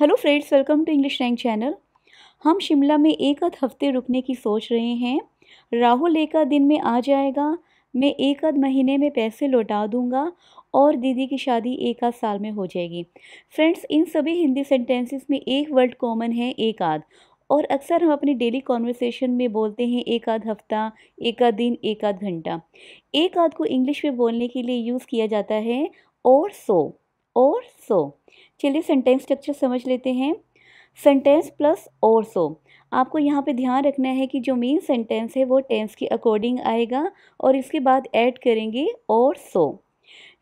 Hello friends welcome to English rank channel हम शिमला में एक आध हफ्ते रुकने की सोच रहे हैं राहुल एक आध दिन में आ जाएगा मैं एक आध महीने में पैसे लौटा दूंगा और दीदी की शादी एक आध साल में हो जाएगी फ्रेंड्स इन सभी हिंदी सेंटेंसेस में एक वर्ड कॉमन है एक आध और अक्सर हम अपनी डेली कॉन्वर्सेशन में बोलते हैं एक आध हफ्ता एक आध दिन एक आध घंटा एक आध को इंग्लिश में बोलने के लिए यूज़ किया जाता है और सो so. और सो चलिए सेंटेंस स्ट्रक्चर समझ लेते हैं सेंटेंस प्लस और सो आपको यहाँ पे ध्यान रखना है कि जो मेन सेंटेंस है वो टेंस के अकॉर्डिंग आएगा और इसके बाद ऐड करेंगे और सो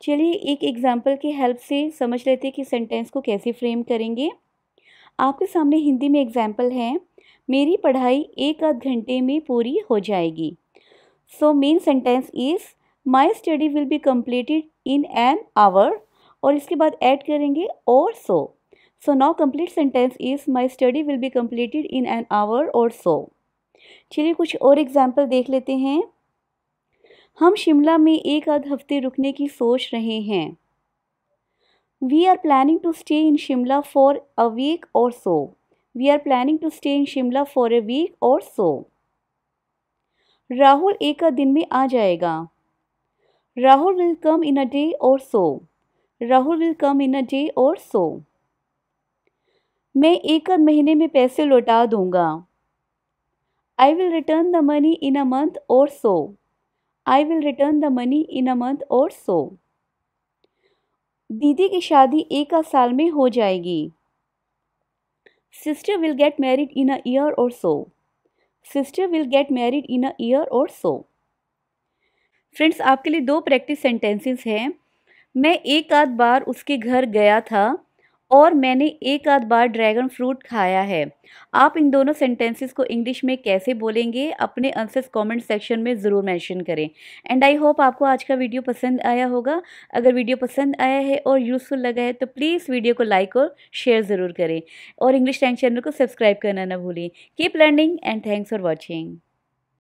चलिए एक एग्ज़ाम्पल की हेल्प से समझ लेते हैं कि सेंटेंस को कैसे फ्रेम करेंगे आपके सामने हिंदी में एग्ज़ाम्पल है मेरी पढ़ाई एक आध घंटे में पूरी हो जाएगी so main sentence is my study will be completed in an hour और इसके बाद ऐड करेंगे और so so now complete sentence is my study will be completed in an hour और सो चलिए कुछ और एग्ज़ाम्पल देख लेते हैं हम शिमला में एक आध हफ्ते रुकने की सोच रहे हैं we are planning to stay in Shimla for a week और so we are planning to stay in Shimla for a week और सो राहुल एक आध दिन में आ जाएगा Rahul will come in a day और so Rahul will come in a day और सो मैं एक आध महीने में पैसे लौटा दूंगा I will return the money in a month और so I will return the money in a month और सो दीदी की शादी एक आध साल में हो जाएगी sister will get married in a year और so sister will get married in a year और सो फ्रेंड्स आपके लिए दो प्रैक्टिस सेंटेंसेस हैं मैं एक आध बार उसके घर गया था और मैंने एक आध बार ड्रैगन फ्रूट खाया है आप इन दोनों सेंटेंसेस को इंग्लिश में कैसे बोलेंगे अपने आंसर्स कमेंट सेक्शन में ज़रूर मेंशन करें एंड आई होप आपको आज का वीडियो पसंद आया होगा अगर वीडियो पसंद आया है और यूज़फुल लगा है तो प्लीज़ वीडियो को लाइक और शेयर ज़रूर करें और इंग्लिश टैंक चैनल को सब्सक्राइब करना ना भूलें keep learning and thanks for watching